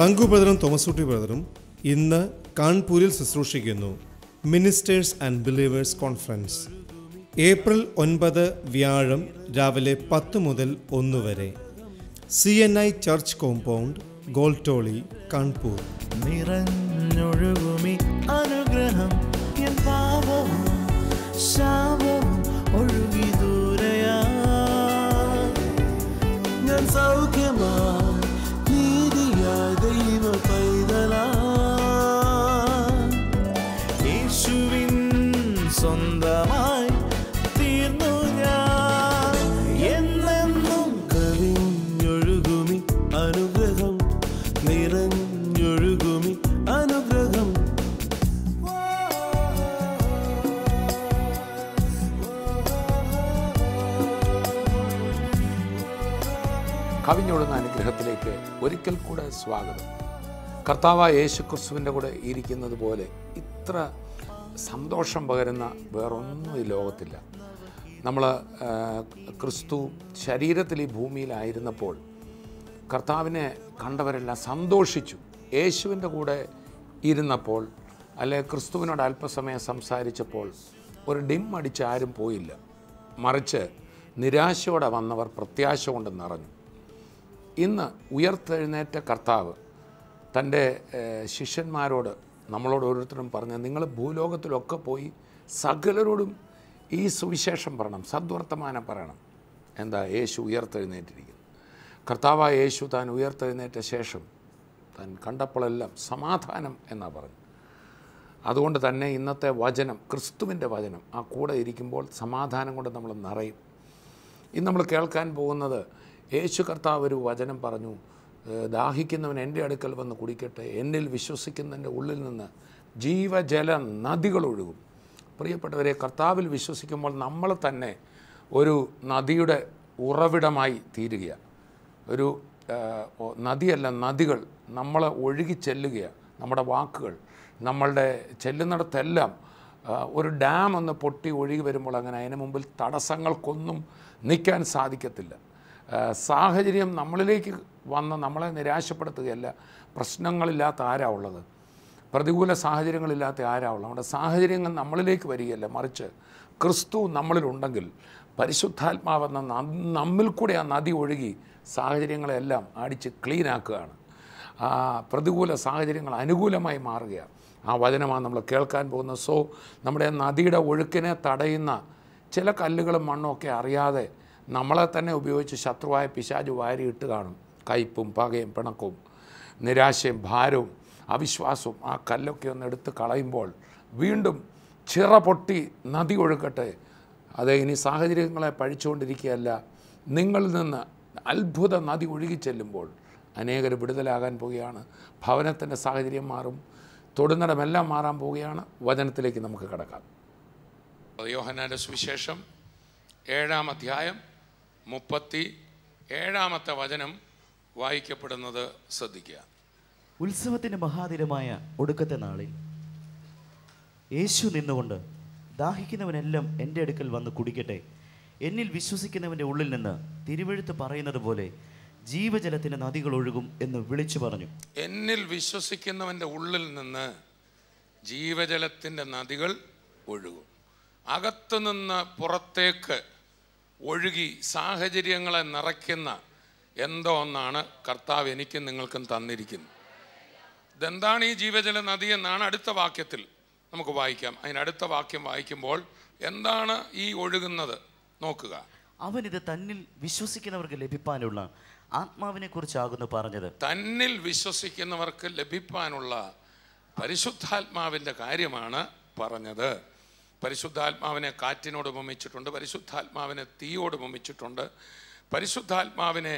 തങ്കു ബ്രദറും തോമസൂട്ടി ബ്രദറും ഇന്ന് കാൺപൂരിൽ ശുശ്രൂഷിക്കുന്നു ministers and believers conference April ഒൻപത് വ്യാഴം രാവിലെ പത്ത് മുതൽ ഒന്ന് വരെ C N I church compound Gwaltoli Kanpur നിറഞ്ഞൊഴുകുമി അനുഗ്രഹം എൻ ശാപം ഒഴുകി ദൂരയാ ഞാൻ സൗഖ്യമാ നീതിയാ ദൈവ പൈതലാ യേശുവിൻ സ്വന്തം കർത്താവിനോടുന്ന അനുഗ്രഹത്തിലേക്ക് ഒരിക്കൽ കൂടെ സ്വാഗതം കർത്താവ് യേശു ക്രിസ്തുവിൻ്റെ കൂടെ ഇരിക്കുന്നത് പോലെ ഇത്ര സന്തോഷം പകരുന്ന വേറൊന്നും ഈ ലോകത്തില്ല നമ്മൾ ക്രിസ്തു ശരീരത്തിൽ ഈ ഭൂമിയിലായിരുന്നപ്പോൾ കർത്താവിനെ കണ്ടവരെല്ലാം സന്തോഷിച്ചു യേശുവിൻ്റെ കൂടെ ഇരുന്നപ്പോൾ അല്ലെ ക്രിസ്തുവിനോട് അല്പസമയം സംസാരിച്ചപ്പോൾ ഒരു ഡിം അടിച്ച് ആരും പോയില്ല മറിച്ച് നിരാശയോടെ വന്നവർ പ്രത്യാശ കൊണ്ട് നിറഞ്ഞു ഇന്ന് ഉയർത്തെഴുന്നേറ്റ കർത്താവ് തൻ്റെ ശിഷ്യന്മാരോട് നമ്മളോട് ഓരോരുത്തരും പറഞ്ഞ് നിങ്ങൾ ഭൂലോകത്തിലൊക്കെ പോയി സകലരോടും ഈ സുവിശേഷം പറയണം സദ്വർത്തമാനം പറയണം എന്താ യേശു ഉയർത്തെഴുന്നേറ്റിരിക്കുന്നു കർത്താവായ യേശു താൻ ഉയർത്തെഴുന്നേറ്റ ശേഷം താൻ കണ്ടപ്പോഴെല്ലാം സമാധാനം എന്നാണ് പറഞ്ഞു അതുകൊണ്ട് തന്നെ ഇന്നത്തെ വചനം ക്രിസ്തുവിൻ്റെ വചനം ആ കൂടെ ഇരിക്കുമ്പോൾ സമാധാനം കൊണ്ട് നമ്മൾ നിറയും ഇന്ന് നമ്മൾ കേൾക്കാൻ പോകുന്നത് യേശു കർത്താവ് ഒരു വചനം പറഞ്ഞു ദാഹിക്കുന്നവൻ എൻ്റെ അടുക്കൽ വന്ന് കുടിക്കട്ടെ എന്നിൽ വിശ്വസിക്കുന്നതിൻ്റെ ഉള്ളിൽ നിന്ന് ജീവജല നദികൾ ഒഴുകും പ്രിയപ്പെട്ടവരെ കർത്താവിൽ വിശ്വസിക്കുമ്പോൾ നമ്മൾ തന്നെ ഒരു നദിയുടെ ഉറവിടമായി തീരുകയാണ് ഒരു നദിയല്ല നദികൾ നമ്മളെ ഒഴുകി ചെല്ലുകയാണ് നമ്മുടെ വാക്കുകൾ നമ്മളുടെ ചെല്ലുന്നിടത്തെല്ലാം ഒരു ഡാം ഒന്ന് പൊട്ടി ഒഴുകി വരുമ്പോൾ അങ്ങനെ അതിന് മുമ്പിൽ തടസ്സങ്ങൾക്കൊന്നും നിൽക്കാൻ സാധിക്കത്തില്ല സാഹചര്യം നമ്മളിലേക്ക് വന്ന് നമ്മളെ നിരാശപ്പെടുത്തുകയല്ല പ്രശ്നങ്ങളില്ലാത്ത ആരാ ഉള്ളത് പ്രതികൂല സാഹചര്യങ്ങളില്ലാത്ത ആരാ ഉള്ളത് നമ്മുടെ സാഹചര്യങ്ങൾ നമ്മളിലേക്ക് വരികയല്ല മറിച്ച് ക്രിസ്തു നമ്മളിലുണ്ടെങ്കിൽ പരിശുദ്ധാത്മാവെന്ന നമ്മിൽ കൂടെ ആ നദി ഒഴുകി സാഹചര്യങ്ങളെല്ലാം അടിച്ച് ക്ലീനാക്കുകയാണ് ആ പ്രതികൂല സാഹചര്യങ്ങൾ അനുകൂലമായി മാറുകയാണ് ആ വചനമാണ് നമ്മൾ കേൾക്കാൻ പോകുന്നത് സോ നമ്മുടെ നദിയുടെ ഒഴുക്കിനെ തടയുന്ന ചില കല്ലുകളും മണ്ണും ഒക്കെ അറിയാതെ നമ്മളെ തന്നെ ഉപയോഗിച്ച് ശത്രുവായ പിശാജ് വാരിയിട്ട് കാണും കയ്പും പകയും പിണക്കവും നിരാശയും ഭാരവും അവിശ്വാസവും ആ കല്ലൊക്കെ ഒന്ന് എടുത്ത് കളയുമ്പോൾ വീണ്ടും ചിറ പൊട്ടി നദി ഒഴുക്കട്ടെ അത് ഇനി സാഹചര്യങ്ങളെ പഴിച്ചുകൊണ്ടിരിക്കുകയല്ല നിങ്ങളിൽ നിന്ന് അത്ഭുത നദി ഒഴുകി ചെല്ലുമ്പോൾ അനേകർ വിടുതലാകാൻ പോവുകയാണ് ഭവനത്തിൻ്റെ സാഹചര്യം മാറും തൊടുന്നിടമെല്ലാം മാറാൻ പോവുകയാണ് വചനത്തിലേക്ക് നമുക്ക് കടക്കാം യോഹനാൻ്റെ സുവിശേഷം ഏഴാം അധ്യായം മുപ്പത്തി ഏഴാമത്തെ വചനം വായിക്കപ്പെടുന്നത് ശ്രദ്ധിക്കുക ഉത്സവത്തിന് മഹാതിരമായ ഒടുക്കത്തെ നാളിൽ യേശു നിന്നുകൊണ്ട് ദാഹിക്കുന്നവനെല്ലാം എൻ്റെ അടുക്കൽ വന്ന് കുടിക്കട്ടെ എന്നിൽ വിശ്വസിക്കുന്നവൻ്റെ ഉള്ളിൽ നിന്ന് തിരുവഴുത്ത് പറയുന്നത് പോലെ ജീവജലത്തിൻ്റെ നദികൾ ഒഴുകും എന്ന് വിളിച്ചു പറഞ്ഞു എന്നിൽ വിശ്വസിക്കുന്നവൻ്റെ ഉള്ളിൽ നിന്ന് ജീവജലത്തിൻ്റെ നദികൾ ഒഴുകും അകത്തുനിന്ന് പുറത്തേക്ക് ഒഴുകി സാഹചര്യങ്ങളെ നിറയ്ക്കുന്ന എന്തോ ഒന്നാണ് കർത്താവ് എനിക്കും നിങ്ങൾക്കും തന്നിരിക്കുന്നത് ഇതെന്താണ് ഈ ജീവജല നദി എന്നാണ് അടുത്ത വാക്യത്തിൽ നമുക്ക് വായിക്കാം അതിനടുത്ത വാക്യം വായിക്കുമ്പോൾ എന്താണ് ഈ ഒഴുകുന്നത് നോക്കുക അവൻ ഇത് തന്നിൽ വിശ്വസിക്കുന്നവർക്ക് ലഭിക്കാനുള്ള ആത്മാവിനെ കുറിച്ചാകുന്നു പറഞ്ഞത് തന്നിൽ വിശ്വസിക്കുന്നവർക്ക് ലഭിക്കാനുള്ള പരിശുദ്ധാത്മാവിൻ്റെ കാര്യമാണ് പറഞ്ഞത് പരിശുദ്ധാത്മാവിനെ കാറ്റിനോട് ഉപമിച്ചിട്ടുണ്ട് പരിശുദ്ധാത്മാവിനെ തീയോട് ഉപമിച്ചിട്ടുണ്ട് പരിശുദ്ധാത്മാവിനെ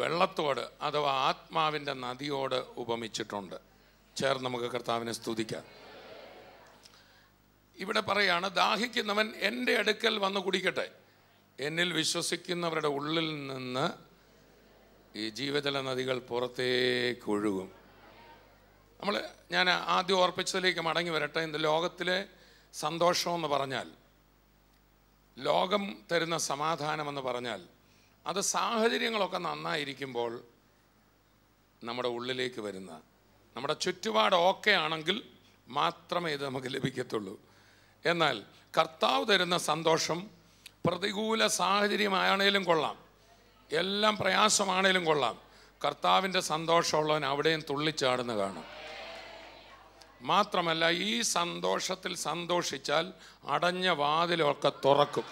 വെള്ളത്തോട് അഥവാ ആത്മാവിൻ്റെ നദിയോട് ഉപമിച്ചിട്ടുണ്ട് ചേർന്ന് നമുക്ക് കർത്താവിനെ സ്തുതിക്കാം ഇവിടെ പറയാണ് ദാഹിക്കുന്നവൻ എൻ്റെ അടുക്കൽ വന്ന് കുടിക്കട്ടെ എന്നിൽ വിശ്വസിക്കുന്നവരുടെ ഉള്ളിൽ നിന്ന് ഈ ജീവജല നദികൾ പുറത്തേക്ക് ഒഴുകും നമ്മൾ ഞാൻ ആദ്യം ഓർപ്പിച്ചതിലേക്ക് മടങ്ങി വരട്ടെ ഇന്ന് ലോകത്തിലെ സന്തോഷമെന്ന് പറഞ്ഞാൽ ലോകം തരുന്ന സമാധാനമെന്ന് പറഞ്ഞാൽ അത് സാഹചര്യങ്ങളൊക്കെ നന്നായിരിക്കുമ്പോൾ നമ്മുടെ ഉള്ളിലേക്ക് വരുന്ന നമ്മുടെ ചുറ്റുപാട് ഓക്കെ ആണെങ്കിൽ മാത്രമേ ഇത് നമുക്ക് ലഭിക്കത്തുള്ളൂ എന്നാൽ കർത്താവ് തരുന്ന സന്തോഷം പ്രതികൂല സാഹചര്യമായാണേലും കൊള്ളാം എല്ലാം പ്രയാസമാണേലും കൊള്ളാം കർത്താവിൻ്റെ സന്തോഷമുള്ളവൻ അവിടെയും തുള്ളിച്ചാടുന്ന കാണും മാത്രമല്ല ഈ സന്തോഷത്തിൽ സന്തോഷിച്ചാൽ അടഞ്ഞ വാതിലൊക്കെ തുറക്കും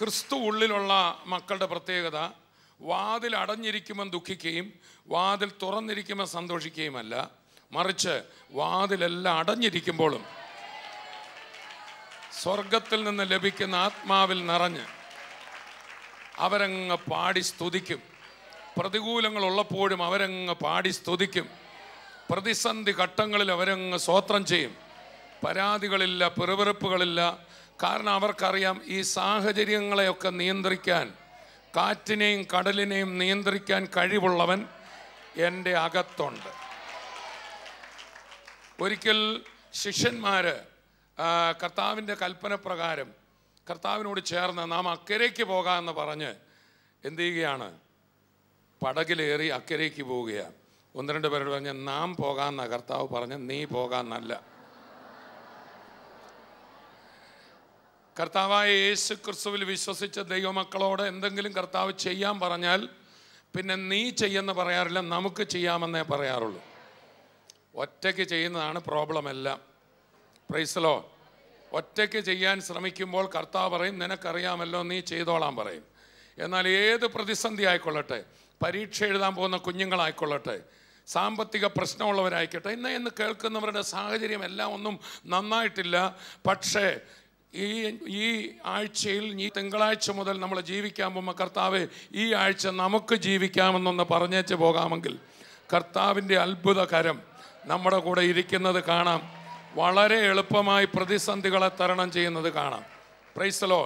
ക്രിസ്തു ഉള്ളിലുള്ള മക്കളുടെ പ്രത്യേകത വാതിൽ അടഞ്ഞിരിക്കുമ്പോൾ ദുഃഖിക്കുകയും വാതിൽ തുറന്നിരിക്കുമ്പോൾ സന്തോഷിക്കുകയുമല്ല മറിച്ച് വാതിലെല്ലാം അടഞ്ഞിരിക്കുമ്പോഴും സ്വർഗത്തിൽ നിന്ന് ലഭിക്കുന്ന ആത്മാവിൽ നിറഞ്ഞ് അവരങ്ങ് പാടി സ്തുതിക്കും പ്രതികൂലങ്ങൾ ഉള്ളപ്പോഴും അവരങ്ങ് പാടി സ്തുതിക്കും പ്രതിസന്ധി ഘട്ടങ്ങളിൽ അവരങ്ങ് സ്വോത്രം ചെയ്യും പരാതികളില്ല പിറുപിറുപ്പുകളില്ല കാരണം അവർക്കറിയാം ഈ സാഹചര്യങ്ങളെയൊക്കെ നിയന്ത്രിക്കാൻ കാറ്റിനെയും കടലിനെയും നിയന്ത്രിക്കാൻ കഴിവുള്ളവൻ എൻ്റെ അകത്തുണ്ട് ഒരിക്കൽ ശിഷ്യന്മാർ കർത്താവിൻ്റെ കൽപ്പന പ്രകാരം കർത്താവിനോട് ചേർന്ന് നാം അക്കരയ്ക്ക് പോകാമെന്ന് പറഞ്ഞ് എന്ത് ചെയ്യുകയാണ് പടകിലേറി അക്കരയ്ക്ക് പോവുകയാണ് ഒന്ന് രണ്ട് പേരോട് പറഞ്ഞ നാം പോകാമെന്ന കർത്താവ് പറഞ്ഞ നീ പോകാമെന്നല്ല കർത്താവായ യേശു ക്രിസ്തുവിൽ വിശ്വസിച്ച ദൈവമക്കളോട് എന്തെങ്കിലും കർത്താവ് ചെയ്യാൻ പറഞ്ഞാൽ പിന്നെ നീ ചെയ്യെന്ന് പറയാറില്ല നമുക്ക് ചെയ്യാമെന്നേ പറയാറുള്ളൂ ഒറ്റയ്ക്ക് ചെയ്യുന്നതാണ് പ്രോബ്ലം എല്ലാം പ്രൈസലോ ഒറ്റയ്ക്ക് ചെയ്യാൻ ശ്രമിക്കുമ്പോൾ കർത്താവ് പറയും നിനക്കറിയാമല്ലോ നീ ചെയ്തോളാം പറയും എന്നാൽ ഏത് പ്രതിസന്ധി ആയിക്കൊള്ളട്ടെ പരീക്ഷ എഴുതാൻ പോകുന്ന കുഞ്ഞുങ്ങളായിക്കൊള്ളട്ടെ സാമ്പത്തിക പ്രശ്നമുള്ളവരായിക്കോട്ടെ ഇന്ന് എന്ന് കേൾക്കുന്നവരുടെ സാഹചര്യം എല്ലാം ഒന്നും നന്നായിട്ടില്ല പക്ഷേ ഈ ഈ ആഴ്ചയിൽ ഈ തിങ്കളാഴ്ച മുതൽ നമ്മൾ ജീവിക്കാൻ പോകുമ്പോൾ കർത്താവ് ഈ ആഴ്ച നമുക്ക് ജീവിക്കാമെന്നൊന്ന് പറഞ്ഞേച്ച് പോകാമെങ്കിൽ കർത്താവിൻ്റെ അത്ഭുതകരം കരം നമ്മുടെ കൂടെ ഇരിക്കുന്നത് കാണാം വളരെ എളുപ്പമായി പ്രതിസന്ധികളെ തരണം ചെയ്യുന്നത് കാണാം പ്രൈസലോ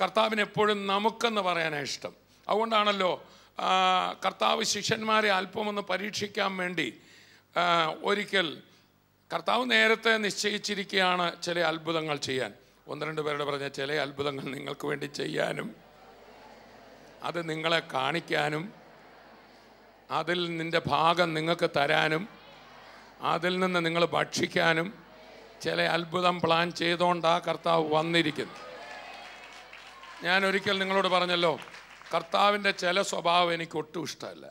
കർത്താവിന് എപ്പോഴും നമുക്കെന്ന് പറയാനാണ് ഇഷ്ടം അതുകൊണ്ടാണല്ലോ കർത്താവ് ശിഷ്യന്മാരെ അല്പമൊന്ന് പരീക്ഷിക്കാൻ വേണ്ടി ഒരിക്കൽ കർത്താവ് നേരത്തെ നിശ്ചയിച്ചിരിക്കുകയാണ് ചില അത്ഭുതങ്ങൾ ചെയ്യാൻ ഒന്ന് രണ്ട് പേരുടെ പറഞ്ഞ ചില അത്ഭുതങ്ങൾ നിങ്ങൾക്ക് വേണ്ടി ചെയ്യാനും അത് നിങ്ങളെ കാണിക്കാനും അതിൽ നിൻ്റെ ഭാഗം നിങ്ങൾക്ക് തരാനും അതിൽ നിന്ന് നിങ്ങൾ ഭക്ഷിക്കാനും ചില അത്ഭുതം പ്ലാൻ ചെയ്തുകൊണ്ടാണ് കർത്താവ് വന്നിരിക്കുന്നത് ഞാൻ ഒരിക്കൽ നിങ്ങളോട് പറഞ്ഞല്ലോ കർത്താവിൻ്റെ ചില സ്വഭാവം എനിക്ക് ഒട്ടും ഇഷ്ടമല്ല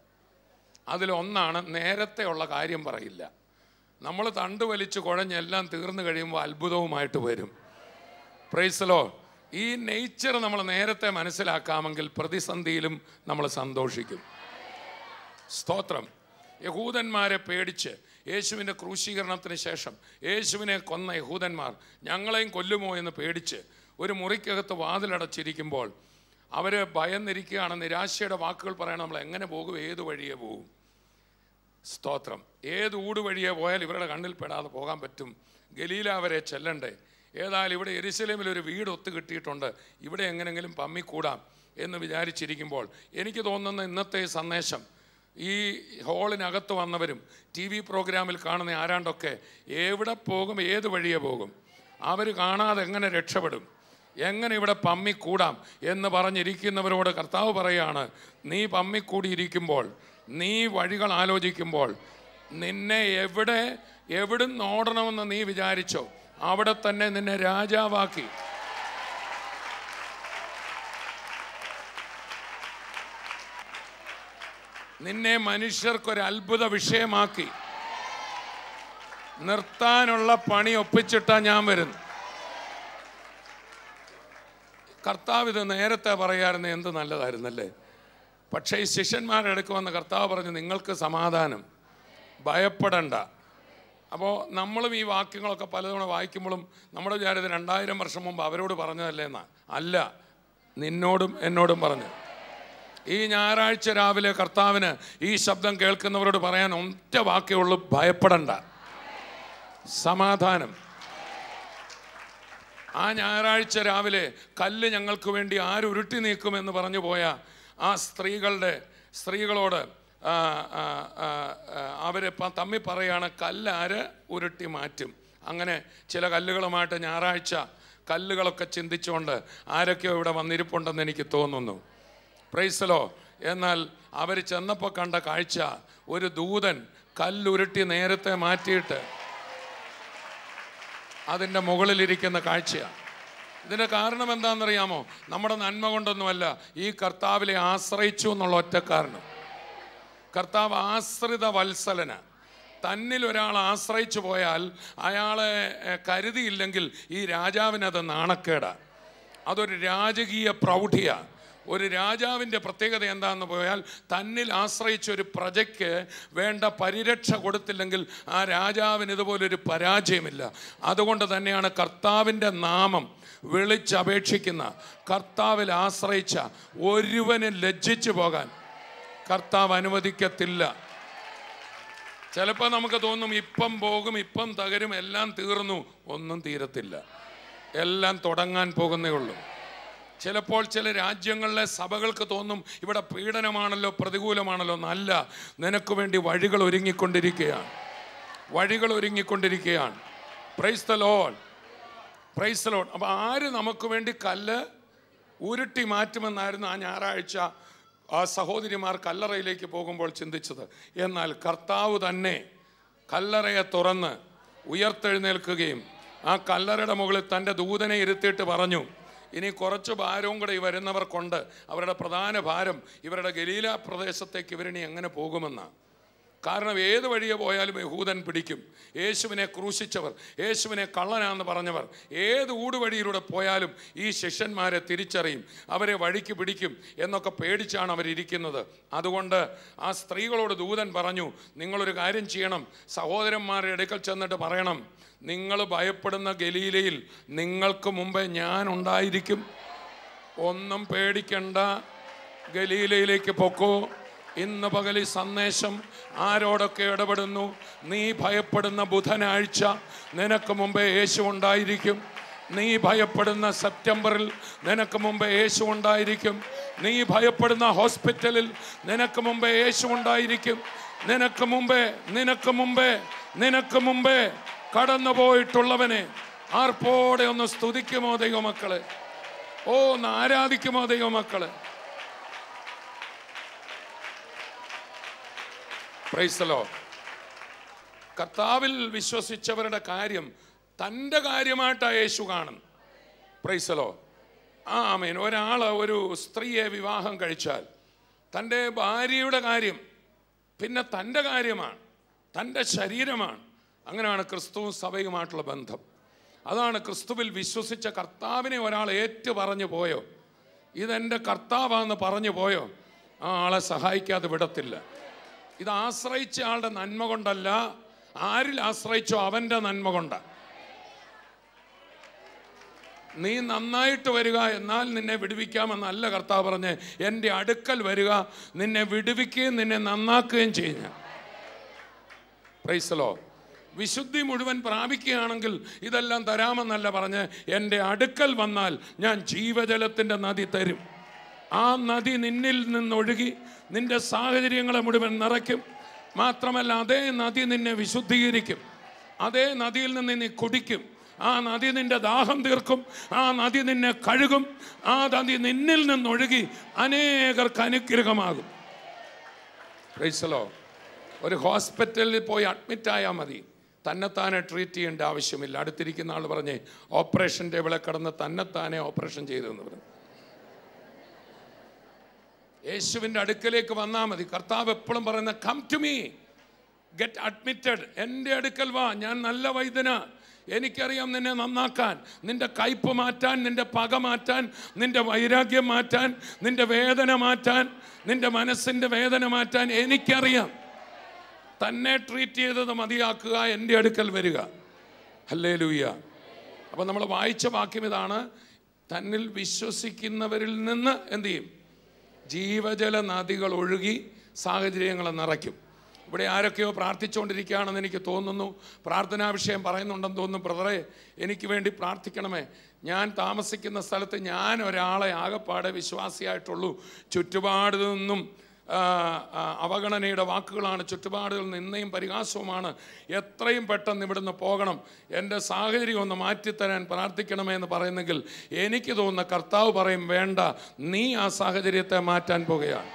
അതിലൊന്നാണ് ഉള്ള കാര്യം പറയില്ല നമ്മൾ തണ്ട് വലിച്ച് കുഴഞ്ഞെല്ലാം തീർന്നു കഴിയുമ്പോൾ അത്ഭുതവുമായിട്ട് വരും പ്രൈസലോ ഈ നേച്ചർ നമ്മൾ നേരത്തെ മനസ്സിലാക്കാമെങ്കിൽ പ്രതിസന്ധിയിലും നമ്മൾ സന്തോഷിക്കും സ്തോത്രം യഹൂദന്മാരെ പേടിച്ച് യേശുവിൻ്റെ ക്രൂശീകരണത്തിന് ശേഷം യേശുവിനെ കൊന്ന യഹൂദന്മാർ ഞങ്ങളെയും കൊല്ലുമോ എന്ന് പേടിച്ച് ഒരു മുറിക്കകത്ത് വാതിലടച്ചിരിക്കുമ്പോൾ അവർ ഭയന്നിരിക്കുകയാണ് നിരാശയുടെ വാക്കുകൾ പറയണം നമ്മൾ എങ്ങനെ പോകും ഏത് വഴിയെ പോകും സ്തോത്രം ഏത് ഊട് വഴിയേ പോയാൽ ഇവരുടെ കണ്ണിൽ പെടാതെ പോകാൻ പറ്റും ഗലീല അവരെ ചെല്ലണ്ടേ ഏതായാലും ഇവിടെ എരിശലേമിൽ ഒരു വീട് ഒത്തു കിട്ടിയിട്ടുണ്ട് ഇവിടെ എങ്ങനെങ്കിലും പമ്മിക്കൂടാം എന്ന് വിചാരിച്ചിരിക്കുമ്പോൾ എനിക്ക് തോന്നുന്ന ഇന്നത്തെ സന്ദേശം ഈ ഹോളിനകത്ത് വന്നവരും ടി വി പ്രോഗ്രാമിൽ കാണുന്ന ആരാണ്ടൊക്കെ എവിടെ പോകും ഏത് വഴിയെ പോകും അവർ കാണാതെ എങ്ങനെ രക്ഷപ്പെടും എങ്ങനെ ഇവിടെ പമ്മിക്കൂടാം എന്ന് പറഞ്ഞിരിക്കുന്നവരോട് കർത്താവ് പറയാണ് നീ പമ്മിക്കൂടിയിരിക്കുമ്പോൾ നീ വഴികൾ ആലോചിക്കുമ്പോൾ നിന്നെ എവിടെ എവിടുന്ന് ഓടണമെന്ന് നീ വിചാരിച്ചോ അവിടെ തന്നെ നിന്നെ രാജാവാക്കി നിന്നെ മനുഷ്യർക്കൊരു അത്ഭുത വിഷയമാക്കി നിർത്താനുള്ള പണി ഒപ്പിച്ചിട്ടാ ഞാൻ വരുന്നു കർത്താവ് ഇത് നേരത്തെ പറയാമായിരുന്നു എന്ത് നല്ലതായിരുന്നല്ലേ പക്ഷേ ഈ ശിഷ്യന്മാരെടുക്കുമെന്ന് കർത്താവ് പറഞ്ഞു നിങ്ങൾക്ക് സമാധാനം ഭയപ്പെടണ്ട അപ്പോൾ നമ്മളും ഈ വാക്യങ്ങളൊക്കെ പലതവണ വായിക്കുമ്പോഴും നമ്മുടെ വിചാരം രണ്ടായിരം വർഷം മുമ്പ് അവരോട് പറഞ്ഞതല്ലേ എന്നാ അല്ല നിന്നോടും എന്നോടും പറഞ്ഞു ഈ ഞായറാഴ്ച രാവിലെ കർത്താവിന് ഈ ശബ്ദം കേൾക്കുന്നവരോട് പറയാൻ ഒറ്റ വാക്കേ ഉള്ളൂ ഭയപ്പെടണ്ട സമാധാനം ആ ഞായറാഴ്ച രാവിലെ കല്ല് ഞങ്ങൾക്ക് വേണ്ടി ആരുരുട്ടി നീക്കുമെന്ന് പറഞ്ഞു പോയ ആ സ്ത്രീകളുടെ സ്ത്രീകളോട് അവരെ തമ്മി പറയാണ് കല്ലാര് ഉരുട്ടി മാറ്റും അങ്ങനെ ചില കല്ലുകളുമായിട്ട് ഞായറാഴ്ച കല്ലുകളൊക്കെ ചിന്തിച്ചുകൊണ്ട് ആരൊക്കെയോ ഇവിടെ വന്നിരിപ്പുണ്ടെന്ന് എനിക്ക് തോന്നുന്നു പ്രൈസലോ എന്നാൽ അവർ ചെന്നപ്പോൾ കണ്ട കാഴ്ച ഒരു ദൂതൻ കല്ലുരുട്ടി നേരത്തെ മാറ്റിയിട്ട് അതിൻ്റെ മുകളിലിരിക്കുന്ന കാഴ്ചയാണ് ഇതിൻ്റെ കാരണം എന്താണെന്നറിയാമോ നമ്മുടെ നന്മ കൊണ്ടൊന്നുമല്ല ഈ കർത്താവിലെ ആശ്രയിച്ചു എന്നുള്ള ഒറ്റ കാരണം കർത്താവ് ആശ്രിത വത്സലന തന്നിൽ ഒരാൾ ആശ്രയിച്ചു പോയാൽ അയാളെ കരുതിയില്ലെങ്കിൽ ഈ രാജാവിനത് നാണക്കേടാണ് അതൊരു രാജകീയ പ്രൗഢിയാണ് ഒരു രാജാവിൻ്റെ പ്രത്യേകത എന്താണെന്ന് പോയാൽ തന്നിൽ ആശ്രയിച്ച ഒരു പ്രജയ്ക്ക് വേണ്ട പരിരക്ഷ കൊടുത്തില്ലെങ്കിൽ ആ രാജാവിന് ഇതുപോലൊരു പരാജയമില്ല അതുകൊണ്ട് തന്നെയാണ് കർത്താവിൻ്റെ നാമം വിളിച്ചപേക്ഷിക്കുന്ന കർത്താവിൽ ആശ്രയിച്ച ഒരുവന് ലജ്ജിച്ചു പോകാൻ കർത്താവ് അനുവദിക്കത്തില്ല ചിലപ്പോൾ നമുക്ക് തോന്നും ഇപ്പം പോകും ഇപ്പം തകരും എല്ലാം തീർന്നു ഒന്നും തീരത്തില്ല എല്ലാം തുടങ്ങാൻ പോകുന്നേ ഉള്ളൂ ചിലപ്പോൾ ചില രാജ്യങ്ങളിലെ സഭകൾക്ക് തോന്നും ഇവിടെ പീഡനമാണല്ലോ പ്രതികൂലമാണല്ലോ എന്നല്ല നിനക്ക് വേണ്ടി വഴികൾ ഒരുങ്ങിക്കൊണ്ടിരിക്കുകയാണ് വഴികൾ ഒരുങ്ങിക്കൊണ്ടിരിക്കുകയാണ് praise the lord praise the lord അപ്പോൾ ആര് നമുക്ക് വേണ്ടി കല്ല് ഉരുട്ടി മാറ്റുമെന്നായിരുന്നു ആ ഞായറാഴ്ച ആ സഹോദരിമാർ കല്ലറയിലേക്ക് പോകുമ്പോൾ ചിന്തിച്ചത് എന്നാൽ കർത്താവ് തന്നെ കല്ലറയെ തുറന്ന് ഉയർത്തെഴുന്നേൽക്കുകയും ആ കല്ലറയുടെ മുകളിൽ തൻ്റെ ദൂതനെ ഇരുത്തിയിട്ട് പറഞ്ഞു ഇനി കുറച്ച് ഭാരവും കൂടെ ഈ വരുന്നവർക്കുണ്ട് അവരുടെ പ്രധാന ഭാരം ഇവരുടെ ഗലീല പ്രദേശത്തേക്ക് ഇവരിനി എങ്ങനെ പോകുമെന്നാണ് കാരണം ഏത് വഴിയെ പോയാലും യഹൂദൻ പിടിക്കും യേശുവിനെ ക്രൂശിച്ചവർ യേശുവിനെ കള്ളനാണെന്ന് പറഞ്ഞവർ ഏത് ഊടുവഴിയിലൂടെ പോയാലും ഈ ശിഷ്യന്മാരെ തിരിച്ചറിയും അവരെ വഴിക്ക് പിടിക്കും എന്നൊക്കെ പേടിച്ചാണ് അവരിരിക്കുന്നത് അതുകൊണ്ട് ആ സ്ത്രീകളോട് ദൂതൻ പറഞ്ഞു നിങ്ങളൊരു കാര്യം ചെയ്യണം സഹോദരന്മാരുടെ അടുക്കൽ ചെന്നിട്ട് പറയണം നിങ്ങൾ ഭയപ്പെടുന്ന ഗലീലയിൽ നിങ്ങൾക്ക് മുമ്പേ ഞാൻ ഉണ്ടായിരിക്കും ഒന്നും പേടിക്കണ്ട ഗലീലയിലേക്ക് പൊക്കോ ഇന്ന് പകലി സന്ദേശം ആരോടൊക്കെ ഇടപെടുന്നു നീ ഭയപ്പെടുന്ന ബുധനാഴ്ച നിനക്ക് മുമ്പേ യേശു ഉണ്ടായിരിക്കും നീ ഭയപ്പെടുന്ന സെപ്റ്റംബറിൽ നിനക്ക് മുമ്പേ യേശു ഉണ്ടായിരിക്കും നീ ഭയപ്പെടുന്ന ഹോസ്പിറ്റലിൽ നിനക്ക് മുമ്പേ യേശു ഉണ്ടായിരിക്കും നിനക്ക് മുമ്പേ നിനക്ക് മുമ്പേ നിനക്ക് മുമ്പേ കടന്നുപോയിട്ടുള്ളവനെ ആർപ്പോടെ ഒന്ന് സ്തുതിക്കുമോ ദൈവമക്കളെ ഓ ഒന്ന് ആരാധിക്കുമോ ദൈവമക്കളെ പ്രൈസലോ കർത്താവിൽ വിശ്വസിച്ചവരുടെ കാര്യം തൻ്റെ കാര്യമായിട്ടാ യേശു കാണും പ്രൈസലോ ആ മീൻ ഒരാൾ ഒരു സ്ത്രീയെ വിവാഹം കഴിച്ചാൽ തൻ്റെ ഭാര്യയുടെ കാര്യം പിന്നെ തൻ്റെ കാര്യമാണ് തൻ്റെ ശരീരമാണ് അങ്ങനെയാണ് ക്രിസ്തുവും സഭയുമായിട്ടുള്ള ബന്ധം അതാണ് ക്രിസ്തുവിൽ വിശ്വസിച്ച കർത്താവിനെ ഒരാൾ ഏറ്റു പറഞ്ഞു പോയോ ഇതെൻ്റെ കർത്താവാന്ന് പറഞ്ഞു പോയോ ആ ആളെ സഹായിക്കാതെ വിടത്തില്ല ഇത് ആശ്രയിച്ച ആളുടെ നന്മ കൊണ്ടല്ല ആരിൽ ആശ്രയിച്ചോ അവൻ്റെ നന്മ കൊണ്ട് നീ നന്നായിട്ട് വരിക എന്നാൽ നിന്നെ വിടുവിക്കാമെന്നല്ല കർത്താവ് പറഞ്ഞ് എൻ്റെ അടുക്കൽ വരിക നിന്നെ വിടുവിക്കുകയും നിന്നെ നന്നാക്കുകയും ചെയ്യുന്ന പ്രൈസലോ വിശുദ്ധി മുഴുവൻ പ്രാപിക്കുകയാണെങ്കിൽ ഇതെല്ലാം തരാമെന്നല്ല പറഞ്ഞ് എൻ്റെ അടുക്കൽ വന്നാൽ ഞാൻ ജീവജലത്തിൻ്റെ നദി തരും ആ നദി നിന്നിൽ നിന്നൊഴുകി നിന്റെ സാഹചര്യങ്ങളെ മുഴുവൻ നിറയ്ക്കും മാത്രമല്ല അതേ നദി നിന്നെ വിശുദ്ധീകരിക്കും അതേ നദിയിൽ നിന്ന് നീ കുടിക്കും ആ നദി നിന്റെ ദാഹം തീർക്കും ആ നദി നിന്നെ കഴുകും ആ നദി നിന്നിൽ നിന്നൊഴുകി അനേകർക്ക് അനുഗ്രഹമാകും റൈസലോ ഒരു ഹോസ്പിറ്റലിൽ പോയി അഡ്മിറ്റായാൽ മതി തന്നെത്താനെ ട്രീറ്റ് ചെയ്യേണ്ട ആവശ്യമില്ല അടുത്തിരിക്കുന്ന ആൾ പറഞ്ഞേ ഓപ്പറേഷൻ ടേബിളെ കടന്ന് തന്നെത്താനെ ഓപ്പറേഷൻ എന്ന് പറഞ്ഞു യേശുവിൻ്റെ അടുക്കലേക്ക് വന്നാൽ മതി കർത്താവ് എപ്പോഴും പറയുന്ന come to me get admitted എൻ്റെ അടുക്കൽ വാ ഞാൻ നല്ല വൈദ്യന എനിക്കറിയാം നിന്നെ നന്നാക്കാൻ നിൻ്റെ കയ്പ് മാറ്റാൻ നിൻ്റെ പക മാറ്റാൻ നിൻ്റെ വൈരാഗ്യം മാറ്റാൻ നിൻ്റെ വേദന മാറ്റാൻ നിൻ്റെ മനസ്സിൻ്റെ വേദന മാറ്റാൻ എനിക്കറിയാം തന്നെ ട്രീറ്റ് ചെയ്തത് മതിയാക്കുക എൻ്റെ അടുക്കൽ വരിക അല്ലേ ലൂയ്യ അപ്പം നമ്മൾ വായിച്ച വാക്യം ഇതാണ് തന്നിൽ വിശ്വസിക്കുന്നവരിൽ നിന്ന് എന്തു ചെയ്യും ജീവജല നദികൾ ഒഴുകി സാഹചര്യങ്ങളെ നിറയ്ക്കും ഇവിടെ ആരൊക്കെയോ പ്രാർത്ഥിച്ചുകൊണ്ടിരിക്കുകയാണെന്ന് എനിക്ക് തോന്നുന്നു പ്രാർത്ഥനാ വിഷയം പറയുന്നുണ്ടെന്ന് തോന്നുന്നു ബ്രദറെ എനിക്ക് വേണ്ടി പ്രാർത്ഥിക്കണമേ ഞാൻ താമസിക്കുന്ന സ്ഥലത്ത് ഞാൻ ഒരാളെ ആകെപ്പാടെ വിശ്വാസിയായിട്ടുള്ളൂ ചുറ്റുപാട് നിന്നും അവഗണനയുടെ വാക്കുകളാണ് ചുറ്റുപാടുകൾ നിന്നെയും പരിഹാസവുമാണ് എത്രയും പെട്ടെന്ന് ഇവിടുന്ന് പോകണം എൻ്റെ സാഹചര്യം ഒന്ന് മാറ്റിത്തരാൻ പ്രാർത്ഥിക്കണമേ എന്ന് പറയുന്നെങ്കിൽ എനിക്ക് തോന്നുന്ന കർത്താവ് പറയും വേണ്ട നീ ആ സാഹചര്യത്തെ മാറ്റാൻ പോകുകയാണ്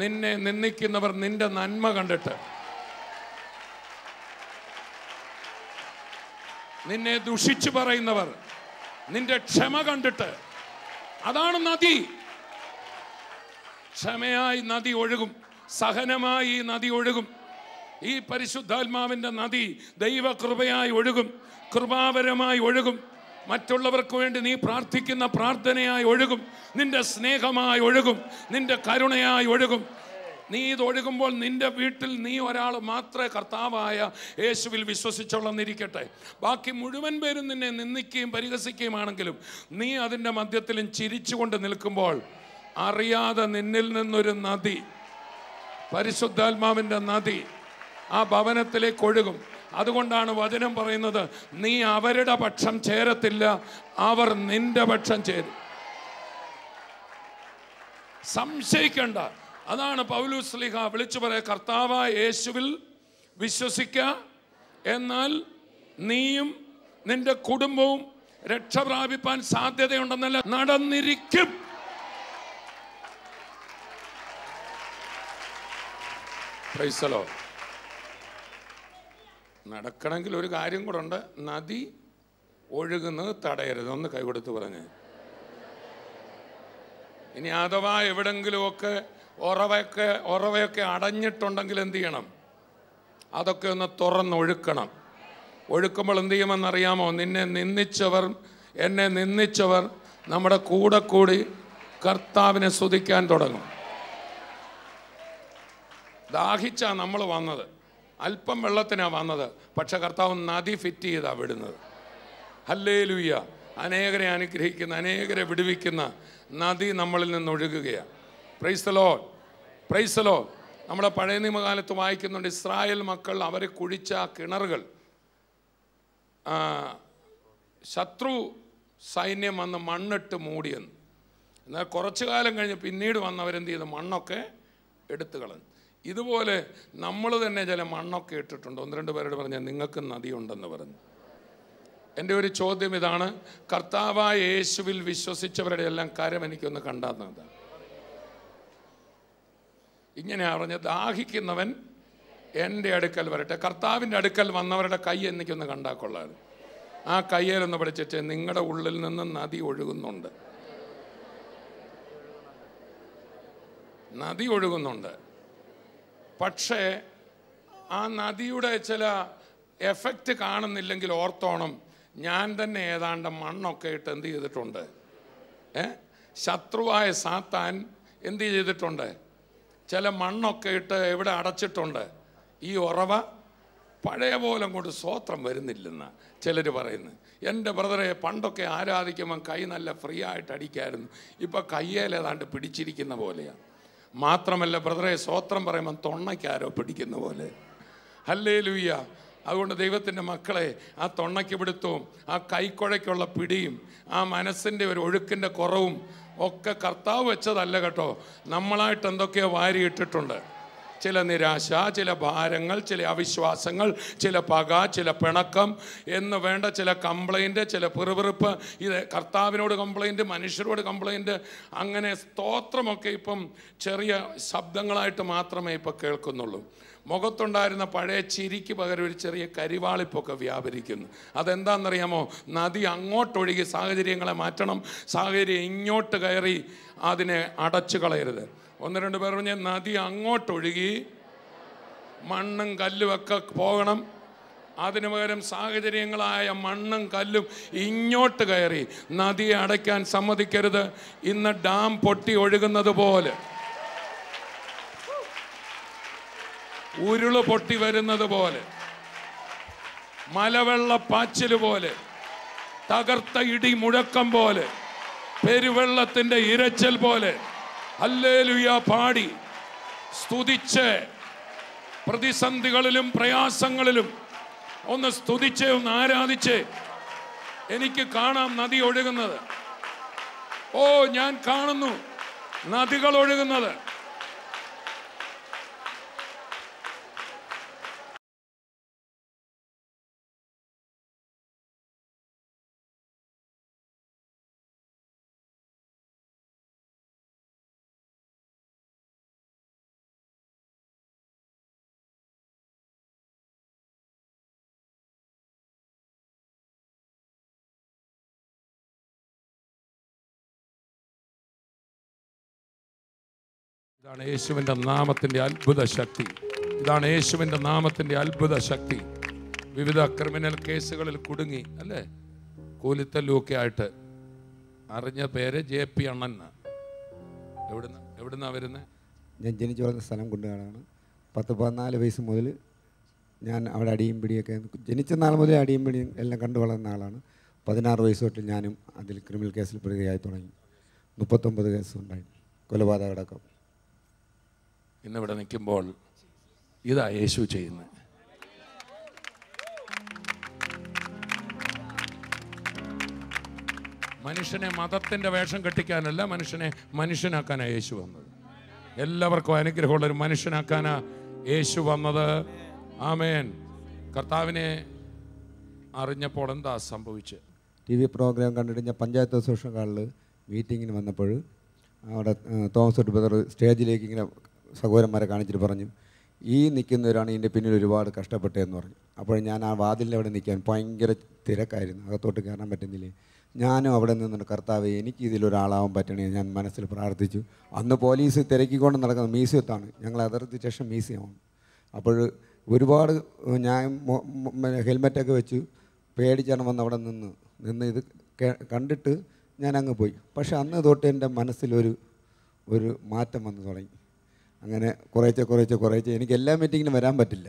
നിന്നെ നിന്ദിക്കുന്നവർ നിന്റെ നന്മ കണ്ടിട്ട് നിന്നെ ദുഷിച്ചു പറയുന്നവർ നിന്റെ ക്ഷമ കണ്ടിട്ട് അതാണ് നദി ക്ഷമയായി നദി ഒഴുകും സഹനമായി നദി ഒഴുകും ഈ പരിശുദ്ധാത്മാവിൻ്റെ നദി ദൈവകൃപയായി ഒഴുകും കൃപാപരമായി ഒഴുകും മറ്റുള്ളവർക്ക് വേണ്ടി നീ പ്രാർത്ഥിക്കുന്ന പ്രാർത്ഥനയായി ഒഴുകും നിന്റെ സ്നേഹമായി ഒഴുകും നിന്റെ കരുണയായി ഒഴുകും നീ ഇത് ഒഴുകുമ്പോൾ നിന്റെ വീട്ടിൽ നീ ഒരാൾ മാത്രമേ കർത്താവായ യേശുവിൽ വിശ്വസിച്ചോളന്നിരിക്കട്ടെ ബാക്കി മുഴുവൻ പേരും നിന്നെ നിന്ദിക്കുകയും പരിഹസിക്കുകയും ആണെങ്കിലും നീ അതിൻ്റെ മധ്യത്തിലും ചിരിച്ചുകൊണ്ട് നിൽക്കുമ്പോൾ അറിയാതെ നിന്നിൽ നിന്നൊരു നദി പരിശുദ്ധാത്മാവിൻ്റെ നദി ആ ഭവനത്തിലേക്ക് ഒഴുകും അതുകൊണ്ടാണ് വചനം പറയുന്നത് നീ അവരുടെ പക്ഷം ചേരത്തില്ല അവർ നിന്റെ പക്ഷം ചേരും സംശയിക്കണ്ട അതാണ് പൗലുസ്ലിഹ വിളിച്ചു പറയാ കർത്താവ യേശുവിൽ വിശ്വസിക്ക എന്നാൽ നീയും നിന്റെ കുടുംബവും രക്ഷ പ്രാപിപ്പാൻ സാധ്യതയുണ്ടെന്നല്ല നടന്നിരിക്കും പ്രൈസലോ നടക്കണമെങ്കിൽ ഒരു കാര്യം കൂടെ ഉണ്ട് നദി ഒഴുകുന്നത് തടയരുത് ഒന്ന് കൈകൊടുത്ത് പറഞ്ഞേ ഇനി അഥവാ എവിടെങ്കിലുമൊക്കെ ഉറവയൊക്കെ ഉറവയൊക്കെ അടഞ്ഞിട്ടുണ്ടെങ്കിൽ എന്ത് ചെയ്യണം അതൊക്കെ ഒന്ന് തുറന്നൊഴുക്കണം ഒഴുക്കുമ്പോൾ എന്ത് ചെയ്യുമെന്നറിയാമോ നിന്നെ നിന്ദിച്ചവർ എന്നെ നിന്ദിച്ചവർ നമ്മുടെ കൂടെ കൂടി കർത്താവിനെ സ്തുതിക്കാൻ തുടങ്ങും ദാഹിച്ചാ നമ്മൾ വന്നത് അല്പം വെള്ളത്തിനാണ് വന്നത് പക്ഷെ കർത്താവ് നദി ഫിറ്റ് ചെയ്താണ് വിടുന്നത് ഹല്ലേ ലുയ്യ അനേകരെ അനുഗ്രഹിക്കുന്ന അനേകരെ വിടുവിക്കുന്ന നദി നമ്മളിൽ നിന്ന് ഒഴുകുകയാണ് പ്രൈസലോ പ്രൈസലോ നമ്മുടെ പഴയ നിയമകാലത്ത് വായിക്കുന്നുണ്ട് ഇസ്രായേൽ മക്കൾ അവർ കുഴിച്ച കിണറുകൾ ശത്രു സൈന്യം വന്ന് മണ്ണിട്ട് മൂടിയെന്ന് എന്നാൽ കുറച്ചു കാലം കഴിഞ്ഞ് പിന്നീട് വന്നവരെന്ത് ചെയ്തു മണ്ണൊക്കെ എടുത്തു കളഞ്ഞു ഇതുപോലെ നമ്മൾ തന്നെ ചില മണ്ണൊക്കെ ഇട്ടിട്ടുണ്ട് ഒന്ന് രണ്ട് പേരോട് പറഞ്ഞാൽ നിങ്ങൾക്ക് നദിയുണ്ടെന്ന് പറഞ്ഞു എൻ്റെ ഒരു ചോദ്യം ഇതാണ് കർത്താവായ യേശുവിൽ വിശ്വസിച്ചവരുടെ എല്ലാം കാര്യം എനിക്കൊന്ന് കണ്ടെന്നത് ഇങ്ങനെ പറഞ്ഞ് ദാഹിക്കുന്നവൻ എൻ്റെ അടുക്കൽ വരട്ടെ കർത്താവിൻ്റെ അടുക്കൽ വന്നവരുടെ കൈ എനിക്കൊന്ന് കണ്ടാൽ ആ ആ കയ്യേലൊന്ന് പഠിച്ചിട്ട് നിങ്ങളുടെ ഉള്ളിൽ നിന്ന് നദി ഒഴുകുന്നുണ്ട് നദി ഒഴുകുന്നുണ്ട് പക്ഷേ ആ നദിയുടെ ചില എഫക്റ്റ് കാണുന്നില്ലെങ്കിൽ ഓർത്തോണം ഞാൻ തന്നെ ഏതാണ്ട് മണ്ണൊക്കെ ഇട്ട് എന്ത് ചെയ്തിട്ടുണ്ട് ഏ ശത്രുവായ സാത്താൻ എന്ത് ചെയ്തിട്ടുണ്ട് ചില മണ്ണൊക്കെ ഇട്ട് എവിടെ അടച്ചിട്ടുണ്ട് ഈ ഉറവ പഴയ പോലെ കൊണ്ട് സ്വോത്രം വരുന്നില്ലെന്ന ചിലർ പറയുന്നു എൻ്റെ ബ്രദറെ പണ്ടൊക്കെ ആരാധിക്കുമ്പം കൈ നല്ല ഫ്രീ ആയിട്ട് അടിക്കായിരുന്നു ഇപ്പം കയ്യേലേതാണ്ട് പിടിച്ചിരിക്കുന്ന പോലെയാണ് മാത്രമല്ല ബ്രദറെ സ്വോത്രം പറയുമ്പോൾ തൊണ്ണയ്ക്ക് ആരോ പിടിക്കുന്ന പോലെ ഹല്ലേ ലൂയ്യ അതുകൊണ്ട് ദൈവത്തിൻ്റെ മക്കളെ ആ തൊണ്ണയ്ക്ക് പിടുത്തവും ആ കൈക്കുഴയ്ക്കുള്ള പിടിയും ആ മനസ്സിൻ്റെ ഒരു ഒഴുക്കിൻ്റെ കുറവും ഒക്കെ കർത്താവ് വെച്ചതല്ല കേട്ടോ നമ്മളായിട്ട് എന്തൊക്കെയോ വാരിയിട്ടിട്ടുണ്ട് ചില നിരാശ ചില ഭാരങ്ങൾ ചില അവിശ്വാസങ്ങൾ ചില പക ചില പിണക്കം എന്ന് വേണ്ട ചില കംപ്ലൈൻറ്റ് ചില പിറുപിറുപ്പ് ഇത് കർത്താവിനോട് കംപ്ലൈൻറ്റ് മനുഷ്യരോട് കംപ്ലൈൻറ്റ് അങ്ങനെ സ്തോത്രമൊക്കെ ഇപ്പം ചെറിയ ശബ്ദങ്ങളായിട്ട് മാത്രമേ ഇപ്പം കേൾക്കുന്നുള്ളൂ മുഖത്തുണ്ടായിരുന്ന പഴയ ചിരിക്ക് പകരം ഒരു ചെറിയ കരിവാളിപ്പൊക്കെ വ്യാപരിക്കുന്നു അതെന്താണെന്നറിയാമോ നദി അങ്ങോട്ടൊഴുകി സാഹചര്യങ്ങളെ മാറ്റണം സാഹചര്യം ഇങ്ങോട്ട് കയറി അതിനെ അടച്ചു കളയരുത് ഒന്ന് രണ്ട് പേർ പറഞ്ഞ് നദി അങ്ങോട്ടൊഴുകി മണ്ണും കല്ലുമൊക്കെ പോകണം അതിനു പകരം സാഹചര്യങ്ങളായ മണ്ണും കല്ലും ഇങ്ങോട്ട് കയറി നദിയെ അടയ്ക്കാൻ സമ്മതിക്കരുത് ഇന്ന് ഡാം പൊട്ടി ഒഴുകുന്നത് പോലെ ഉരുള് പൊട്ടി വരുന്നത് പോലെ പാച്ചിൽ പോലെ തകർത്ത ഇടി മുഴക്കം പോലെ പെരുവെള്ളത്തിന്റെ ഇരച്ചൽ പോലെ അല്ലേലുയ പാടി സ്തുതിച്ച് പ്രതിസന്ധികളിലും പ്രയാസങ്ങളിലും ഒന്ന് സ്തുതിച്ച് ഒന്ന് ആരാധിച്ച് എനിക്ക് കാണാം നദി ഒഴുകുന്നത് ഓ ഞാൻ കാണുന്നു നദികൾ ഒഴുകുന്നത് ഇതാണ് യേശുവിൻ്റെ നാമത്തിൻ്റെ അത്ഭുത ശക്തി ഇതാണ് യേശുവിൻ്റെ നാമത്തിൻ്റെ അത്ഭുത ശക്തി വിവിധ ക്രിമിനൽ കേസുകളിൽ കുടുങ്ങി അല്ലേ കൂലിത്തല്ലുമൊക്കെ ആയിട്ട് അറിഞ്ഞ പേര് ജെ പി അണ്ണൻ എവിടുന്ന് എവിടുന്നാണ് വരുന്നത് ഞാൻ ജനിച്ചു വളർന്ന സ്ഥലം കുണ്ടുകാടാണ് പത്ത് പതിനാല് വയസ്സ് മുതൽ ഞാൻ അവിടെ അടിയും പിടിയൊക്കെ ജനിച്ച നാൾ മുതൽ അടിയും പിടിയും എല്ലാം കണ്ടു വളർന്ന ആളാണ് പതിനാറ് വയസ്സ് തൊട്ട് ഞാനും അതിൽ ക്രിമിനൽ കേസിൽ പ്രതിയായി തുടങ്ങി മുപ്പത്തൊമ്പത് കേസുണ്ടായി കൊലപാതകം അടക്കം ഇന്നിവിടെ നിൽക്കുമ്പോൾ ഇതാ യേശു ചെയ്യുന്നത് മനുഷ്യനെ മതത്തിൻ്റെ വേഷം കെട്ടിക്കാനല്ല മനുഷ്യനെ മനുഷ്യനാക്കാനാണ് യേശു വന്നത് എല്ലാവർക്കും അനുഗ്രഹമുള്ള ഒരു മനുഷ്യനാക്കാനാ യേശു വന്നത് ആമേൻ കർത്താവിനെ അറിഞ്ഞപ്പോൾ എന്താ സംഭവിച്ച് ടി വി പ്രോഗ്രാം കണ്ടിട്ട് ഞാൻ പഞ്ചായത്ത് അസോസിയേഷൻ ഹാളിൽ മീറ്റിങ്ങിന് വന്നപ്പോൾ അവിടെ തോമസ് ബ്രദർ സ്റ്റേജിലേക്ക് ഇങ്ങനെ സഹോദരന്മാരെ കാണിച്ചിട്ട് പറഞ്ഞു ഈ നിൽക്കുന്നവരാണ് ഇതിൻ്റെ പിന്നിൽ ഒരുപാട് കഷ്ടപ്പെട്ടതെന്ന് പറഞ്ഞു അപ്പോൾ ഞാൻ ആ വാതിലിൻ്റെ അവിടെ നിൽക്കാൻ ഭയങ്കര തിരക്കായിരുന്നു അകത്തോട്ട് കയറാൻ പറ്റുന്നില്ല ഞാനും അവിടെ നിന്നുണ്ട് കർത്താവ് എനിക്ക് ഇതിലൊരാളാവാൻ പറ്റണേ ഞാൻ മനസ്സിൽ പ്രാർത്ഥിച്ചു അന്ന് പോലീസ് തിരക്കിക്കൊണ്ട് നടക്കുന്ന മ്യൂസിയത്താണ് ഞങ്ങൾ അതിർത്തി ശേഷം മ്യൂസിയമാണ് അപ്പോൾ ഒരുപാട് ഞാൻ ഹെൽമെറ്റൊക്കെ വെച്ചു പേടിച്ചാണ് വന്ന് അവിടെ നിന്ന് നിന്ന് ഇത് കണ്ടിട്ട് ഞാൻ അങ്ങ് പോയി പക്ഷെ അന്ന് തൊട്ട് എൻ്റെ മനസ്സിലൊരു ഒരു മാറ്റം വന്നു തുടങ്ങി അങ്ങനെ കുറേച്ചെ കുറേച്ചെ കുറേച്ചെ എനിക്ക് എല്ലാ മീറ്റിങ്ങിനും വരാൻ പറ്റില്ല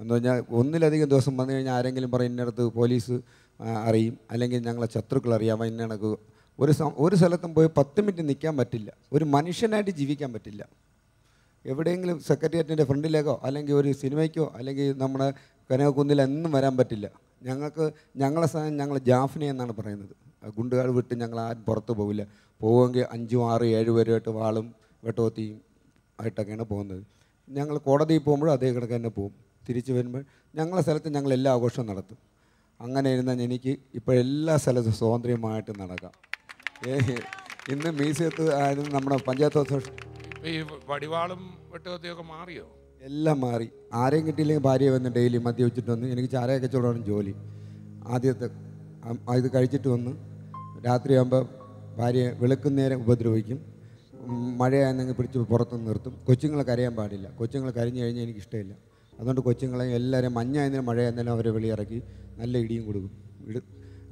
എന്ന് പറഞ്ഞാൽ ഒന്നിലധികം ദിവസം വന്നു കഴിഞ്ഞാൽ ആരെങ്കിലും പറയും ഇന്നടത്ത് പോലീസ് അറിയും അല്ലെങ്കിൽ ഞങ്ങളെ ശത്രുക്കൾ അറിയാം ഇന്നണക്ക് ഒരു ഒരു സ്ഥലത്തും പോയി പത്ത് മിനിറ്റ് നിൽക്കാൻ പറ്റില്ല ഒരു മനുഷ്യനായിട്ട് ജീവിക്കാൻ പറ്റില്ല എവിടെയെങ്കിലും സെക്രട്ടേറിയറ്റിൻ്റെ ഫ്രണ്ടിലേക്കോ അല്ലെങ്കിൽ ഒരു സിനിമയ്ക്കോ അല്ലെങ്കിൽ നമ്മുടെ കനകക്കുന്നിൽ വരാൻ പറ്റില്ല ഞങ്ങൾക്ക് ഞങ്ങളെ സ്ഥാനം ഞങ്ങൾ ജാഫ്നെ എന്നാണ് പറയുന്നത് ഗുണ്ടുകാട് വിട്ട് ഞങ്ങൾ ആരും പുറത്ത് പോവില്ല പോവുമെങ്കിൽ അഞ്ചും ആറ് ഏഴ് പേരുമായിട്ട് വാളും വെട്ടോത്തിയും ആയിട്ടൊക്കെയാണ് പോകുന്നത് ഞങ്ങൾ കോടതിയിൽ പോകുമ്പോഴും അതേ കണക്ക് തന്നെ പോകും തിരിച്ചു വരുമ്പോൾ ഞങ്ങളെ സ്ഥലത്ത് ഞങ്ങൾ എല്ലാ ആഘോഷവും നടത്തും അങ്ങനെ ഇരുന്ന എനിക്ക് ഇപ്പോഴെല്ലാ സ്ഥലത്തും സ്വാതന്ത്ര്യമായിട്ട് നടക്കാം ഇന്ന് മ്യൂസിയത്ത് ആയാലും നമ്മുടെ പഞ്ചായത്ത് ഈ വടിവാളും വെട്ടുകത്തിയൊക്കെ മാറിയോ എല്ലാം മാറി ആരെയും കിട്ടിയില്ലെങ്കിൽ ഭാര്യ വന്ന് ഡെയിലി വെച്ചിട്ട് വന്ന് എനിക്ക് ചാരയെ കച്ചവടമാണ് ജോലി ആദ്യത്തെ ഇത് കഴിച്ചിട്ട് വന്ന് രാത്രിയാകുമ്പോൾ ഭാര്യയെ വിളക്കുന്നേരം ഉപദ്രവിക്കും മഴയായിരുന്നെങ്കിൽ പിടിച്ച് പുറത്തുനിന്ന് നിർത്തും കൊച്ചുങ്ങൾ കരയാൻ പാടില്ല കൊച്ചുങ്ങൾ കരഞ്ഞു കഴിഞ്ഞാൽ എനിക്കിഷ്ടമില്ല അതുകൊണ്ട് കൊച്ചുങ്ങളെ എല്ലാവരും മഞ്ഞായിരുന്നാലും മഴയായിരുന്നാലും അവരെ വെളിയിറക്കി നല്ല ഇടിയും കൊടുക്കും ഇടി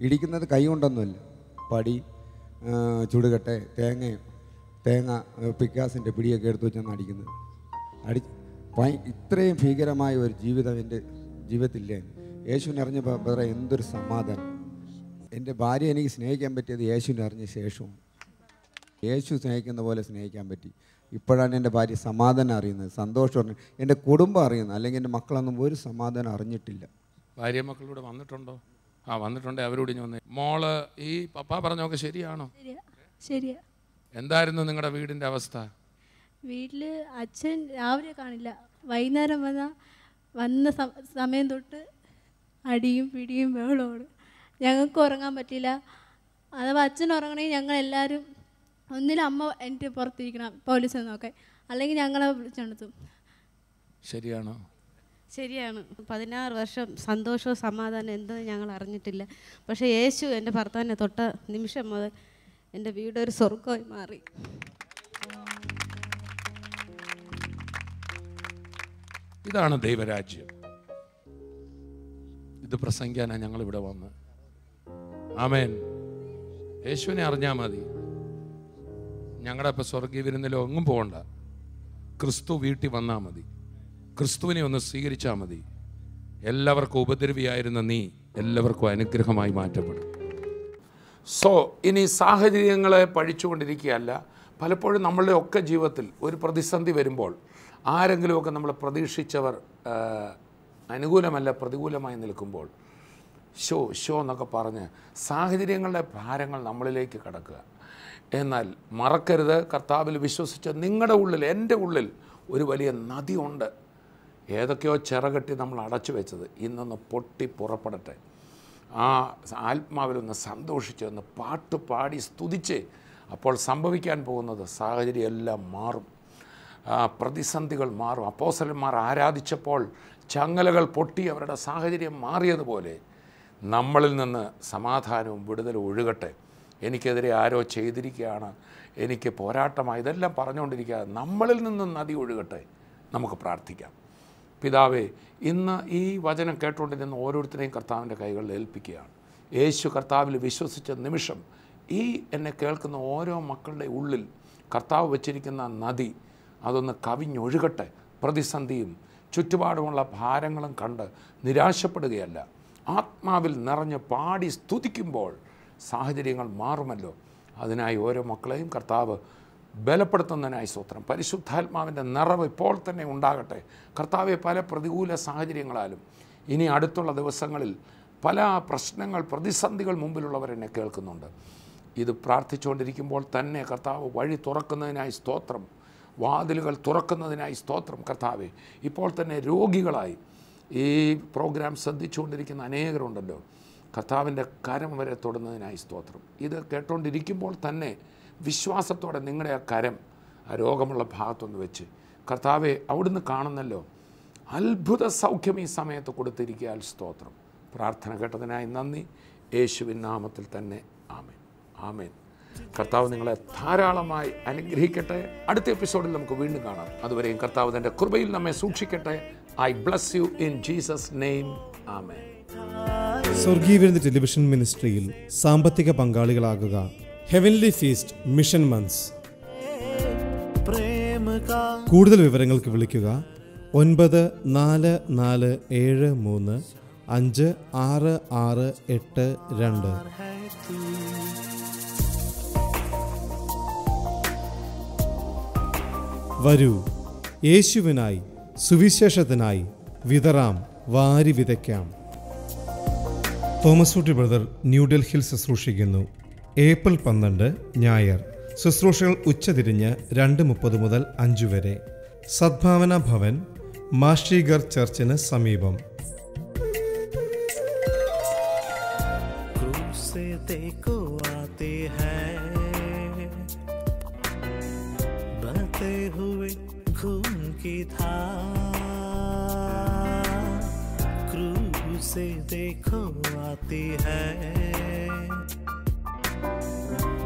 ഇടിക്കുന്നത് കൈ കൊണ്ടൊന്നുമല്ല പടി ചുടുകട്ടെ തേങ്ങയും തേങ്ങ പിക്കാസിൻ്റെ പിടിയൊക്കെ എടുത്തു വെച്ചാണ് അടിക്കുന്നത് അടി ഇത്രയും ഭീകരമായ ഒരു ജീവിതം എൻ്റെ ജീവിതത്തില്ലേ യേശുവിനെ അറിഞ്ഞപ്പോൾ എന്തൊരു സമാധാനം എൻ്റെ ഭാര്യ എനിക്ക് സ്നേഹിക്കാൻ പറ്റിയത് യേശുവിനെ അറിഞ്ഞ ശേഷവും യേശു സ്നേഹിക്കുന്ന പോലെ സ്നേഹിക്കാൻ പറ്റി ഇപ്പോഴാണ് എൻ്റെ ഭാര്യ സമാധാനം അറിയുന്നത് സന്തോഷം അറിഞ്ഞു എൻ്റെ കുടുംബം അറിയുന്നത് അല്ലെങ്കിൽ എൻ്റെ മക്കളൊന്നും ഒരു സമാധാനം അറിഞ്ഞിട്ടില്ല ഭാര്യ മക്കളിലൂടെ വന്നിട്ടുണ്ടോ ആ വന്നിട്ടുണ്ട് അവരോട് ഞാൻ വന്നേ മോള് ഈ പപ്പ പറഞ്ഞൊക്കെ ശരിയാണോ ശരിയാ എന്തായിരുന്നു നിങ്ങളുടെ വീടിൻ്റെ അവസ്ഥ വീട്ടിൽ അച്ഛൻ രാവിലെ കാണില്ല വൈകുന്നേരം വന്ന വന്ന സമയം തൊട്ട് അടിയും പിടിയും ബഹളമാണ് ഞങ്ങൾക്ക് ഉറങ്ങാൻ പറ്റില്ല അഥവാ അച്ഛൻ ഉറങ്ങണേ ഞങ്ങൾ എല്ലാവരും ഒന്നിൽ അമ്മ എൻ്റെ പുറത്തിരിക്കണം പോലീസ് എന്നൊക്കെ അല്ലെങ്കിൽ ഞങ്ങളെ വിളിച്ചെടുത്തും ശരിയാണോ ശരിയാണ് പതിനാറ് വർഷം സന്തോഷവും സമാധാനം എന്തെന്ന് ഞങ്ങൾ അറിഞ്ഞിട്ടില്ല പക്ഷെ യേശു എൻ്റെ ഭർത്താവിനെ തൊട്ട നിമിഷം മുതൽ എൻ്റെ വീട് ഒരു സ്വർഗമായി മാറി ഇതാണ് ദൈവരാജ്യം ഇത് പ്രസംഗിക്കാനാണ് ഞങ്ങളിവിടെ വന്ന് ആമേൻ യേശുവിനെ അറിഞ്ഞാൽ മതി ഞങ്ങളുടെ ഇപ്പം സ്വർഗീയ വിരുന്നിലോ ഒന്നും പോകണ്ട ക്രിസ്തു വീട്ടിൽ വന്നാൽ മതി ക്രിസ്തുവിനെ ഒന്ന് സ്വീകരിച്ചാൽ മതി എല്ലാവർക്കും ഉപദ്രവിയായിരുന്ന നീ എല്ലാവർക്കും അനുഗ്രഹമായി മാറ്റപ്പെടും സോ ഇനി സാഹചര്യങ്ങളെ പഴിച്ചുകൊണ്ടിരിക്കുകയല്ല പലപ്പോഴും നമ്മളുടെ ഒക്കെ ജീവിതത്തിൽ ഒരു പ്രതിസന്ധി വരുമ്പോൾ ആരെങ്കിലുമൊക്കെ നമ്മൾ പ്രതീക്ഷിച്ചവർ അനുകൂലമല്ല പ്രതികൂലമായി നിൽക്കുമ്പോൾ ഷോ ഷോ എന്നൊക്കെ പറഞ്ഞ് സാഹചര്യങ്ങളുടെ ഭാരങ്ങൾ നമ്മളിലേക്ക് കടക്കുക എന്നാൽ മറക്കരുത് കർത്താവിൽ വിശ്വസിച്ച് നിങ്ങളുടെ ഉള്ളിൽ എൻ്റെ ഉള്ളിൽ ഒരു വലിയ നദിയുണ്ട് ഏതൊക്കെയോ ചിറകെട്ടി നമ്മൾ അടച്ചു വെച്ചത് ഇന്നൊന്ന് പൊട്ടി പുറപ്പെടട്ടെ ആ ആത്മാവിലൊന്ന് സന്തോഷിച്ച് ഒന്ന് പാട്ട് പാടി സ്തുതിച്ച് അപ്പോൾ സംഭവിക്കാൻ പോകുന്നത് സാഹചര്യമെല്ലാം മാറും പ്രതിസന്ധികൾ മാറും അപ്പോസലന്മാർ ആരാധിച്ചപ്പോൾ ചങ്ങലകൾ പൊട്ടി അവരുടെ സാഹചര്യം മാറിയതുപോലെ നമ്മളിൽ നിന്ന് സമാധാനവും വിടുതലും ഒഴുകട്ടെ എനിക്കെതിരെ ആരോ ചെയ്തിരിക്കുകയാണ് എനിക്ക് പോരാട്ടമായി ഇതെല്ലാം പറഞ്ഞുകൊണ്ടിരിക്കുക നമ്മളിൽ നിന്നും നദി ഒഴുകട്ടെ നമുക്ക് പ്രാർത്ഥിക്കാം പിതാവേ ഇന്ന് ഈ വചനം കേട്ടുകൊണ്ട് നിന്ന് ഓരോരുത്തരെയും കർത്താവിൻ്റെ കൈകളിൽ ഏൽപ്പിക്കുകയാണ് യേശു കർത്താവിൽ വിശ്വസിച്ച നിമിഷം ഈ എന്നെ കേൾക്കുന്ന ഓരോ മക്കളുടെ ഉള്ളിൽ കർത്താവ് വച്ചിരിക്കുന്ന നദി അതൊന്ന് കവിഞ്ഞൊഴുകട്ടെ പ്രതിസന്ധിയും ചുറ്റുപാടുമുള്ള ഭാരങ്ങളും കണ്ട് നിരാശപ്പെടുകയല്ല ആത്മാവിൽ നിറഞ്ഞ് പാടി സ്തുതിക്കുമ്പോൾ സാഹചര്യങ്ങൾ മാറുമല്ലോ അതിനായി ഓരോ മക്കളെയും കർത്താവ് ബലപ്പെടുത്തുന്നതിനായി സൂത്രം പരിശുദ്ധാത്മാവിൻ്റെ നിറവ് ഇപ്പോൾ തന്നെ ഉണ്ടാകട്ടെ കർത്താവെ പല പ്രതികൂല സാഹചര്യങ്ങളാലും ഇനി അടുത്തുള്ള ദിവസങ്ങളിൽ പല പ്രശ്നങ്ങൾ പ്രതിസന്ധികൾ മുമ്പിലുള്ളവരെന്നെ കേൾക്കുന്നുണ്ട് ഇത് പ്രാർത്ഥിച്ചുകൊണ്ടിരിക്കുമ്പോൾ തന്നെ കർത്താവ് വഴി തുറക്കുന്നതിനായി സ്തോത്രം വാതിലുകൾ തുറക്കുന്നതിനായി സ്തോത്രം കർത്താവെ ഇപ്പോൾ തന്നെ രോഗികളായി ഈ പ്രോഗ്രാം ശ്രദ്ധിച്ചുകൊണ്ടിരിക്കുന്ന അനേകരുണ്ടല്ലോ കർത്താവിൻ്റെ കരം വരെ തൊടുന്നതിനായി സ്തോത്രം ഇത് കേട്ടുകൊണ്ടിരിക്കുമ്പോൾ തന്നെ വിശ്വാസത്തോടെ നിങ്ങളുടെ ആ കരം ആ രോഗമുള്ള ഭാഗത്തൊന്ന് വെച്ച് കർത്താവെ അവിടുന്ന് കാണുന്നല്ലോ അത്ഭുത സൗഖ്യം ഈ സമയത്ത് കൊടുത്തിരിക്കാൽ സ്തോത്രം പ്രാർത്ഥന കേട്ടതിനായി നന്ദി യേശുവിൻ നാമത്തിൽ തന്നെ ആമേൻ ആമേൻ കർത്താവ് നിങ്ങളെ ധാരാളമായി അനുഗ്രഹിക്കട്ടെ അടുത്ത എപ്പിസോഡിൽ നമുക്ക് വീണ്ടും കാണാം അതുവരെയും കർത്താവ് തൻ്റെ കൃപയിൽ നമ്മെ സൂക്ഷിക്കട്ടെ I bless you in Jesus name ആമേൻ സ്വർഗീയ വിരുന്ന് ടെലിവിഷൻ മിനിസ്ട്രിയിൽ സാമ്പത്തിക പങ്കാളികളാകുക ഹെവൻലി ഫീസ്റ്റ് മിഷൻ മന്ത്സ് കൂടുതൽ വിവരങ്ങൾക്ക് വിളിക്കുക ഒൻപത് നാല് നാല് ഏഴ് മൂന്ന് അഞ്ച് ആറ് ആറ് എട്ട് രണ്ട് വരൂ യേശുവിനായി സുവിശേഷത്തിനായി വിതറാം വാരി വിതയ്ക്കാം തോമസൂട്ടി ബ്രദർ ന്യൂഡൽഹിയിൽ ശുശ്രൂഷിക്കുന്നു ഏപ്രിൽ പന്ത്രണ്ട് ഞായർ ശുശ്രൂഷകൾ ഉച്ചതിരിഞ്ഞ് രണ്ട് മുപ്പത് മുതൽ അഞ്ചു വരെ സദ്ഭാവന ഭവൻ മാഷ്ടീഗർ ചർച്ചിന് സമീപം घूम की था से देखो आती है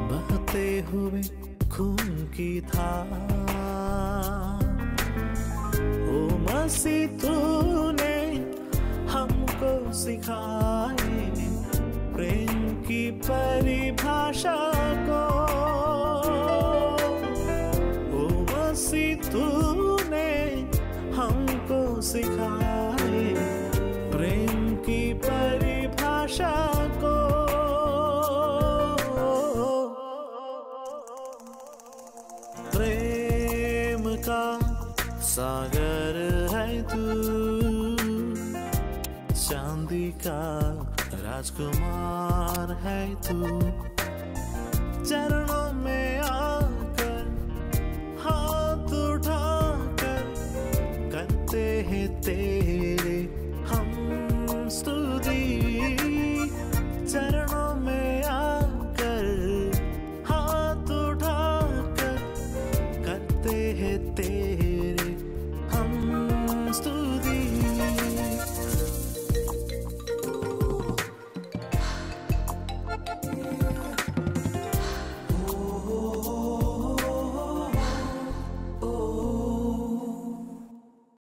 बहते हुए खून की था ओ मसी तूने हमको सिखाए प्रेम की परिभाषा का राजकुमार है तू चरणों में आकर हाथ उठाकर करते हैं तेरे